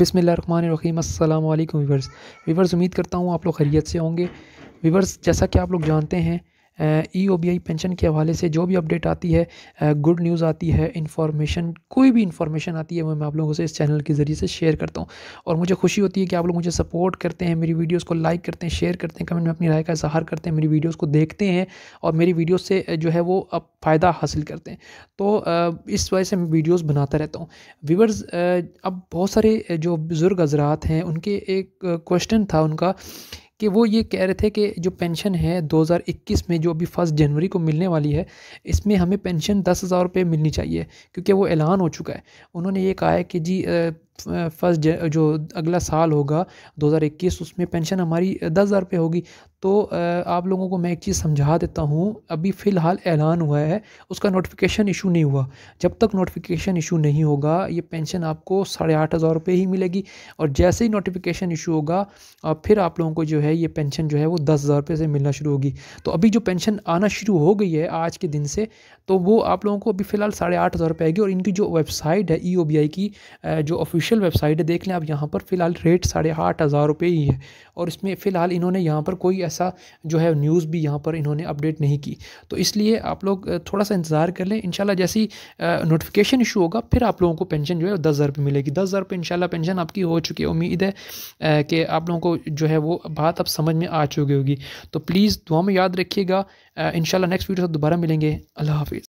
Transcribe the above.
बिसमीम अल्लाम viewers viewers उम्मीद करता हूँ आप लोग खैरियत से होंगे वीवर्स जैसा कि आप लोग जानते हैं ई ओ बी आई पेंशन के हवाले से जो भी अपडेट आती है गुड न्यूज़ आती है इन्फॉर्मेशन कोई भी इन्फॉर्मेशन आती है वो मैं आप लोगों से इस चैनल के ज़रिए से शेयर करता हूँ और मुझे खुशी होती है कि आप लोग मुझे सपोर्ट करते हैं मेरी वीडियोज़ को लाइक करते हैं शेयर करते हैं कमेंट में अपनी राय का इजहार करते हैं मेरी वीडियोज़ को देखते हैं और मेरी वीडियोज़ से जो है वो अब फ़ायदा हासिल करते हैं तो इस वजह से मैं वीडियोज़ बनाता रहता हूँ व्यूवर्स अब बहुत सारे जो बुज़ुर्ग हजरात हैं उनके एक क्वेश्चन था उनका कि वो ये कह रहे थे कि जो पेंशन है 2021 में जो अभी फर्स्ट जनवरी को मिलने वाली है इसमें हमें पेंशन दस हज़ार रुपये मिलनी चाहिए क्योंकि वो ऐलान हो चुका है उन्होंने ये कहा है कि जी फर्स्ट जो अगला साल होगा 2021 उसमें पेंशन हमारी दस हज़ार रुपये होगी तो आप लोगों को मैं एक चीज़ समझा देता हूँ अभी फ़िलहाल ऐलान हुआ है उसका नोटिफिकेशन इशू नहीं हुआ जब तक नोटिफिकेशन इशू नहीं होगा ये पेंशन आपको साढ़े आठ हज़ार रुपये ही मिलेगी और जैसे ही नोटिफिकेशन इशू होगा फिर आप लोगों को जो है ये पेंशन जो है वो दस हज़ार रुपये से मिलना शुरू होगी तो अभी जो पेंशन आना शुरू हो गई है आज के दिन से तो वो आप लोगों को अभी फ़िलहाल साढ़े आठ हज़ार रुपये आएगी और इनकी जो वेबसाइट है ई e की जो ऑफिस ऑफिशियल वेबसाइट है देख लें आप यहाँ पर फ़िलहाल रेट साढ़े आठ हज़ार रुपये ही है और इसमें फ़िलहाल इन्होंने यहाँ पर कोई ऐसा जो है न्यूज़ भी यहाँ पर इन्होंने अपडेट नहीं की तो इसलिए आप लोग थोड़ा सा इंतज़ार कर लें इन जैसी नोटिफिकेशन इशू होगा फिर आप लोगों को पेंशन जो है दस हज़ार रुपये मिलेगी दस हज़ार रुपये पेंशन आपकी हो चुकी है उम्मीद है कि आप लोगों को जो है वो बात अब समझ में आ चुकी होगी तो प्लीज़ दुआ में याद रखिएगा इन नेक्स्ट वीडियो से दोबारा मिलेंगे अल्लाह हाफिज़